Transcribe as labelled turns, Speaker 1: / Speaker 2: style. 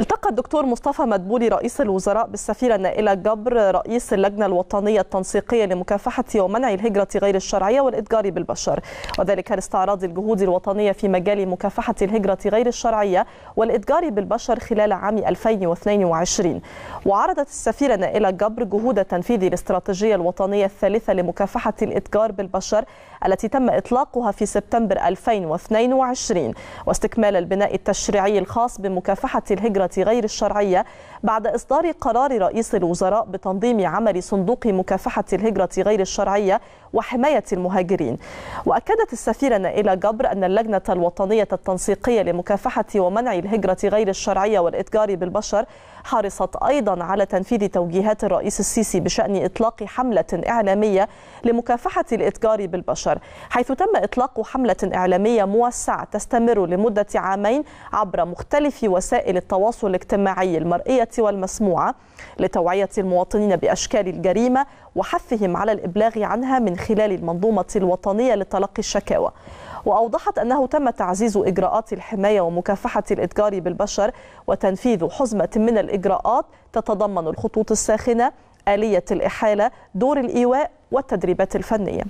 Speaker 1: التقى الدكتور مصطفى مدبولي رئيس الوزراء بالسفيرة نائلة جبر رئيس اللجنة الوطنية التنسيقية لمكافحة ومنع الهجرة غير الشرعية والإتجار بالبشر وذلك لاستعراض الجهود الوطنية في مجال مكافحة الهجرة غير الشرعية والإتجار بالبشر خلال عام 2022 وعرضت السفيرة نائلة جبر جهود تنفيذ الاستراتيجية الوطنية الثالثة لمكافحة الإتجار بالبشر التي تم إطلاقها في سبتمبر 2022 واستكمال البناء التشريعي الخاص بمكافحة الهجرة غير الشرعية بعد إصدار قرار رئيس الوزراء بتنظيم عمل صندوق مكافحة الهجرة غير الشرعية وحماية المهاجرين وأكدت السفيرة نائلة جبر أن اللجنة الوطنية التنسيقية لمكافحة ومنع الهجرة غير الشرعية والإتجار بالبشر حرصت أيضا على تنفيذ توجيهات الرئيس السيسي بشأن إطلاق حملة إعلامية لمكافحة الإتجار بالبشر حيث تم إطلاق حملة إعلامية موسعة تستمر لمدة عامين عبر مختلف وسائل التواصل الاجتماعي المرئية والمسموعة لتوعية المواطنين بأشكال الجريمة وحثهم على الإبلاغ عنها من خلال المنظومة الوطنية لتلقي الشكاوى وأوضحت أنه تم تعزيز إجراءات الحماية ومكافحة الإتجار بالبشر وتنفيذ حزمة من الإجراءات تتضمن الخطوط الساخنة آلية الإحالة دور الإيواء والتدريبات الفنية